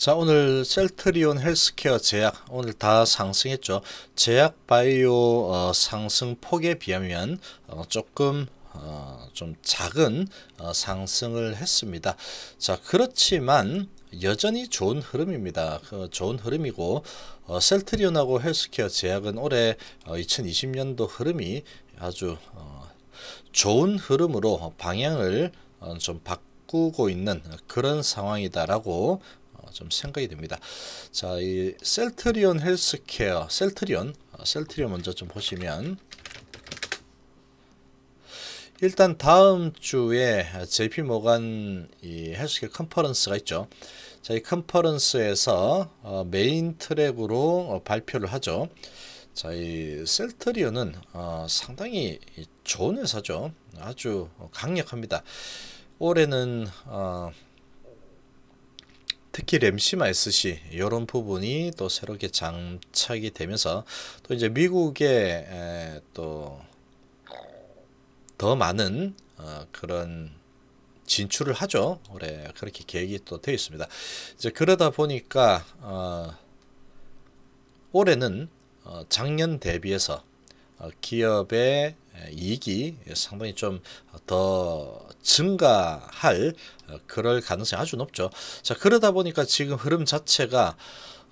자 오늘 셀트리온 헬스케어 제약 오늘 다 상승했죠 제약 바이오 어, 상승 폭에 비하면 어, 조금 어, 좀 작은 어, 상승을 했습니다 자 그렇지만 여전히 좋은 흐름입니다 그 좋은 흐름이고 어, 셀트리온하고 헬스케어 제약은 올해 2020년도 어, 흐름이 아주 좋은 흐름으로 방향을 좀 바꾸고 있는 그런 상황이다라고 좀 생각이 됩니다. 자, 이 셀트리온 헬스케어, 셀트리온, 어, 셀트리온 먼저 좀 보시면 일단 다음 주에 JP 모간 이 헬스케어 컨퍼런스가 있죠. 자, 이 컨퍼런스에서 어, 메인 트랙으로 어, 발표를 하죠. 자, 이 셀트리온은 어, 상당히 좋은 회사죠. 아주 강력합니다. 올해는 어, 특히 램시마 SC 이런 부분이 또 새롭게 장착이 되면서 또 이제 미국에 또 더 많은 어, 그런 진출을 하죠. 올해 그렇게 계획이 또 되어 있습니다. 이제 그러다 보니까 어, 올해는 어, 작년 대비해서 어, 기업의 예, 이익이 상당히 좀 더 증가할 어, 그럴 가능성이 아주 높죠. 자, 그러다 보니까 지금 흐름 자체가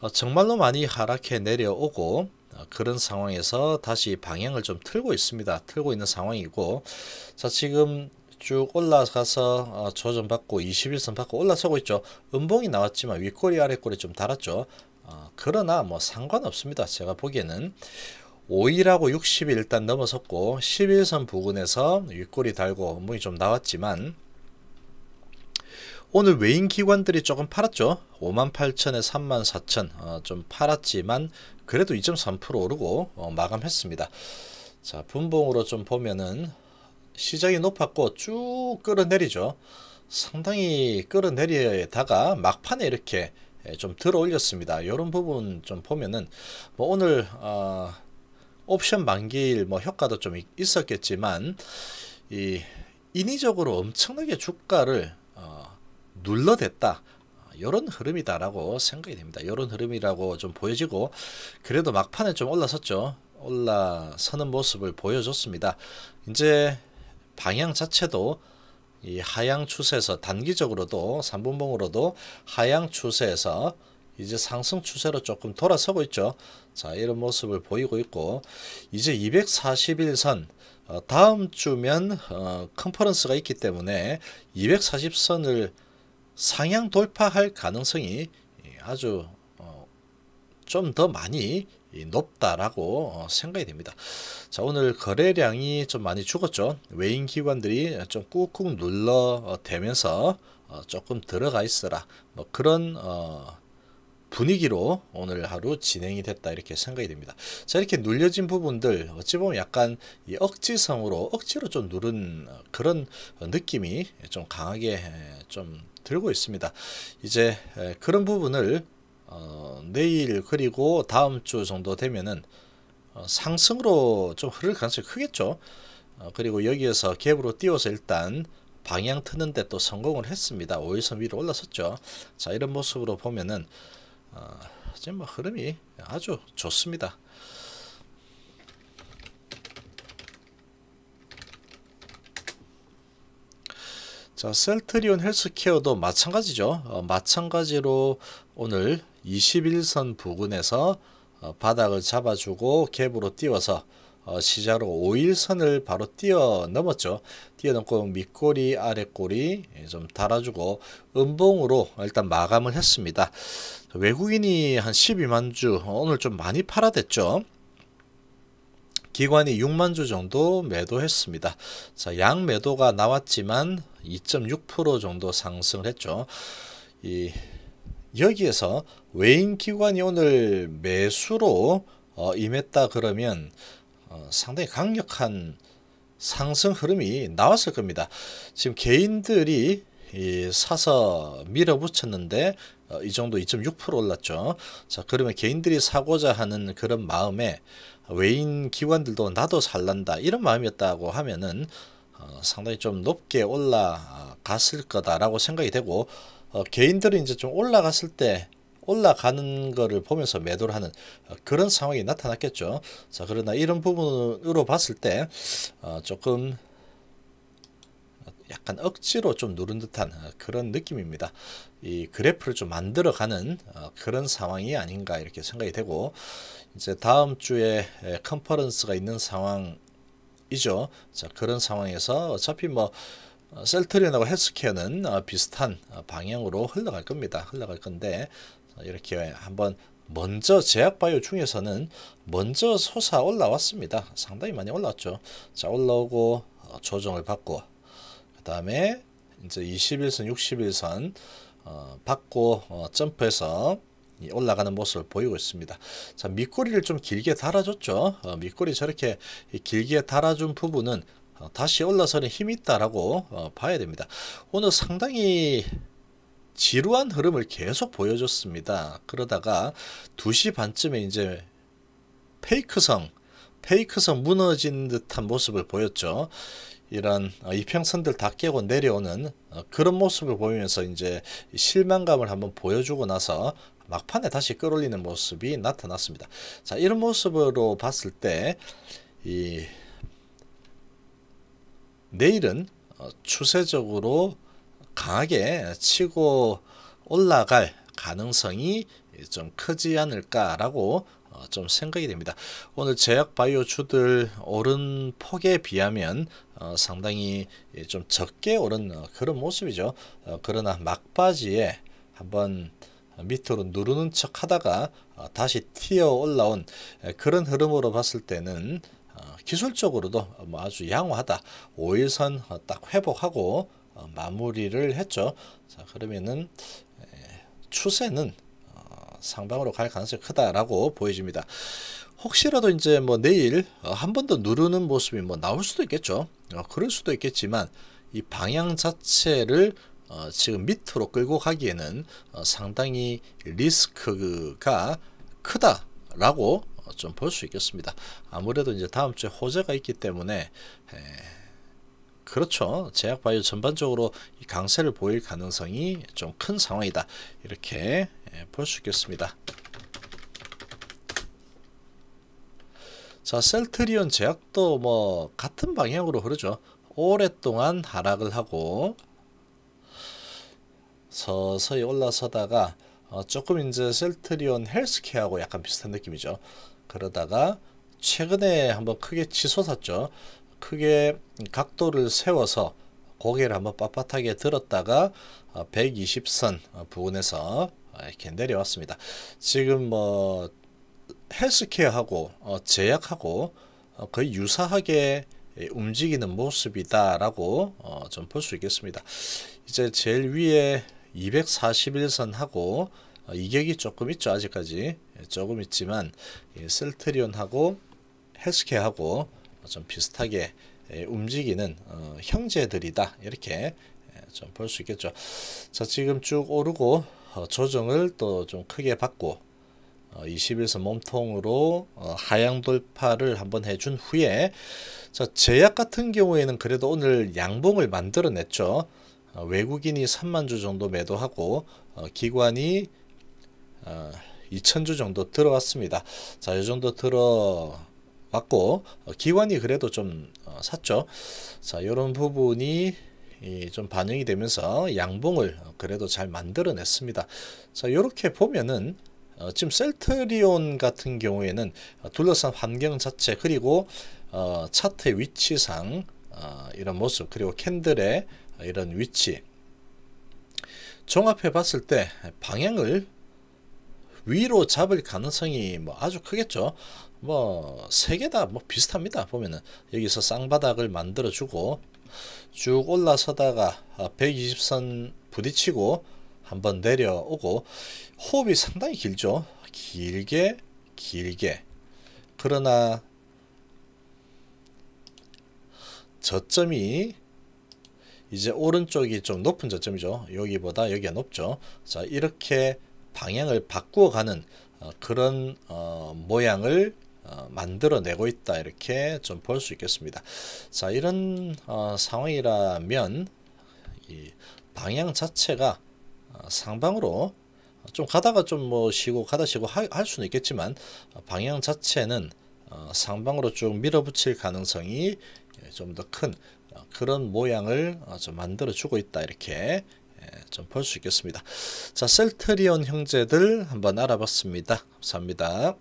어, 정말로 많이 하락해 내려오고 어, 그런 상황에서 다시 방향을 좀 틀고 있습니다. 틀고 있는 상황이고 자, 지금 쭉 올라가서 조정받고 21선 받고 올라서고 있죠. 음봉이 나왔지만 윗꼬리 아래꼬리 좀 달았죠. 그러나 뭐 상관없습니다. 제가 보기에는 5일하고 60일 일단 넘어섰고 11선 부근에서 윗골이 달고 음봉이 좀 나왔지만 오늘 외인 기관들이 조금 팔았죠. 58,000에 34,000 어, 좀 팔았지만 그래도 2.3% 오르고 어, 마감했습니다. 자 분봉으로 좀 보면은 시작이 높았고 쭉 끌어내리죠. 상당히 끌어내리다가 막판에 이렇게 좀 들어 올렸습니다. 이런 부분 좀 보면은 뭐 오늘 어, 옵션 만기일 뭐 효과도 좀 있었겠지만 이 인위적으로 엄청나게 주가를 어, 눌러댔다. 이런 흐름이다라고 생각이 됩니다. 이런 흐름이라고 좀 보여지고 그래도 막판에 좀 올라섰죠. 올라서는 모습을 보여줬습니다. 이제 방향 자체도 이 하향 추세에서 단기적으로도 3분봉으로도 하향 추세에서 이제 상승 추세로 조금 돌아서고 있죠. 자 이런 모습을 보이고 있고 이제 241선 어, 다음 주면 어, 컨퍼런스가 있기 때문에 240선을 상향 돌파할 가능성이 예, 아주 어, 좀더 많이 높다라고 어, 생각이 됩니다. 자 오늘 거래량이 좀 많이 죽었죠. 외인 기관들이 좀 꾹꾹 눌러 대면서 어, 조금 들어가 있어라 뭐 그런 어, 분위기로 오늘 하루 진행이 됐다 이렇게 생각이 됩니다. 자 이렇게 눌려진 부분들 어찌 보면 약간 억지성으로 억지로 좀 누른 그런 느낌이 좀 강하게 좀 들고 있습니다. 이제 그런 부분을 어, 내일 그리고 다음 주 정도 되면은 어, 상승으로 좀 흐를 가능성이 크겠죠. 어, 그리고 여기에서 갭으로 띄워서 일단 방향 트는데 또 성공을 했습니다. 오일선 위로 올라섰죠. 자 이런 모습으로 보면은 어, 아, 지뭐 흐름이 아주 좋습니다. 자, 셀트리온 헬스케어도 마찬가지죠. 어, 마찬가지로 오늘 21선 부근에서 어, 바닥을 잡아주고 갭으로 띄워서 어, 시자로 5일선을 바로 뛰어넘었죠. 뛰어넘고 밑꼬리 아랫꼬리 예, 좀 달아주고 음봉으로 일단 마감을 했습니다. 외국인이 한 12만 주 오늘 좀 많이 팔아댔죠. 기관이 6만 주 정도 매도했습니다. 자, 양 매도가 나왔지만 2.6% 정도 상승을 했죠. 이 여기에서 외인 기관이 오늘 매수로 어, 임했다 그러면 어, 상당히 강력한 상승 흐름이 나왔을 겁니다. 지금 개인들이 사서 밀어붙였는데 어, 이 정도 2.6% 올랐죠. 자 그러면 개인들이 사고자 하는 그런 마음에 외인 기관들도 나도 살란다 이런 마음이었다고 하면은 어, 상당히 좀 높게 올라갔을 거다라고 생각이 되고 개인들이 이제 좀 올라갔을 때 올라가는 것을 보면서 매도를 하는 어, 그런 상황이 나타났겠죠. 자, 그러나 이런 부분으로 봤을 때 어, 조금 약간 억지로 좀 누른 듯한 어, 그런 느낌입니다. 이 그래프를 좀 만들어가는 그런 상황이 아닌가 이렇게 생각이 되고 이제 다음 주에 컨퍼런스가 있는 상황이죠. 자 그런 상황에서 어차피 뭐 셀트리온하고 헬스케어는 비슷한 방향으로 흘러갈 겁니다. 흘러갈 건데 어, 이렇게 한번 먼저 제약바이오 중에서는 먼저 솟아 올라왔습니다. 상당히 많이 올랐죠. 자 올라오고 어, 조정을 받고 그 다음에 이제 21선 61선 어, 받고 어, 점프해서 올라가는 모습을 보이고 있습니다. 자 밑꼬리를 좀 길게 달아줬죠. 어, 밑꼬리 저렇게 길게 달아준 부분은 어, 다시 올라서는 힘이 있다라고 어, 봐야 됩니다. 오늘 상당히 지루한 흐름을 계속 보여줬습니다. 그러다가 2시 반쯤에 이제 페이크성, 페이크성 무너진 듯한 모습을 보였죠. 이런 어, 이평선들 다 깨고 내려오는 어, 그런 모습을 보이면서 이제 실망감을 한번 보여주고 나서 막판에 다시 끌어올리는 모습이 나타났습니다. 자, 이런 모습으로 봤을 때, 이, 내일은 어, 추세적으로 강하게 치고 올라갈 가능성이 좀 크지 않을까라고 어, 좀 생각이 됩니다. 오늘 제약 바이오 주들 오른 폭에 비하면 어, 상당히 예, 좀 적게 오른 어, 그런 모습이죠. 그러나 막바지에 한번 밑으로 누르는 척 하다가 다시 튀어 올라온 그런 흐름으로 봤을 때는 기술적으로도 뭐 아주 양호하다. 5일선 딱 회복하고 어, 마무리를 했죠. 자, 그러면은 에, 추세는 어, 상방으로 갈 가능성이 크다라고 보여집니다. 혹시라도 이제 뭐 내일 어, 한번 더 누르는 모습이 뭐 나올 수도 있겠죠. 어, 그럴 수도 있겠지만 이 방향 자체를 어, 지금 밑으로 끌고 가기에는 어, 상당히 리스크가 크다라고 좀 볼 수 있겠습니다. 아무래도 이제 다음 주에 호재가 있기 때문에 에, 그렇죠. 제약바이오 전반적으로 강세를 보일 가능성이 좀 큰 상황이다. 이렇게 예, 볼수 있겠습니다. 자, 셀트리온 제약도 뭐 같은 방향으로 흐르죠. 오랫동안 하락을 하고 서서히 올라서다가 어, 조금 이제 셀트리온 헬스케하고 약간 비슷한 느낌이죠. 그러다가 최근에 한번 크게 치솟았죠. 크게 각도를 세워서 고개를 한번 빳빳하게 들었다가 120선 어, 어, 부근에서 어, 이렇게 내려왔습니다. 지금 뭐 헬스케어하고 제약하고 거의 유사하게 움직이는 모습이다라고 좀볼 수 있겠습니다. 이제 제일 위에 241선하고 이격이 조금 있죠 아직까지 예, 조금 있지만 셀트리온하고 헬스케어하고 좀 비슷하게 움직이는 어, 형제들이다 이렇게 좀 볼 수 있겠죠. 자 지금 쭉 오르고 어, 조정을 또 좀 크게 받고 20일선 어, 몸통으로 하향 돌파를 한번 해준 후에 자 제약 같은 경우에는 그래도 오늘 양봉을 만들어냈죠. 외국인이 3만 주 정도 매도하고 기관이 2천 주 정도 들어왔습니다. 자, 이 정도 들어 맞고 어, 기관이 그래도 좀 어, 샀죠. 자 이런 부분이 좀 반영이 되면서 양봉을 어, 그래도 잘 만들어냈습니다. 자 이렇게 보면은 어, 지금 셀트리온 같은 경우에는 둘러싼 환경 자체 그리고 어, 차트의 위치상 어, 이런 모습 그리고 캔들의 이런 위치 종합해 봤을 때 방향을 위로 잡을 가능성이 뭐 아주 크겠죠 뭐세개다뭐 뭐 비슷합니다. 보면은 여기서 쌍바닥을 만들어 주고 쭉 올라서다가 120선 아, 부딪히고 한번 내려오고 호흡이 상당히 길죠. 길게 길게 그러나 저점이 이제 오른쪽이 좀 높은 저점이죠. 여기보다 여기가 높죠. 자 이렇게 방향을 바꾸어 가는 어, 그런 어, 모양을 어, 만들어내고 있다 이렇게 좀 볼 수 있겠습니다. 자 이런 어, 상황이라면 이 방향 자체가 어, 상방으로 좀 가다가 좀 뭐 쉬고 가다 쉬고 하, 할 수는 있겠지만 방향 자체는 어, 상방으로 쭉 밀어붙일 가능성이 예, 좀더 큰 그런 모양을 좀 만들어 주고 있다 이렇게 예, 좀볼 수 있겠습니다. 자 셀트리온 형제들 한번 알아봤습니다. 감사합니다.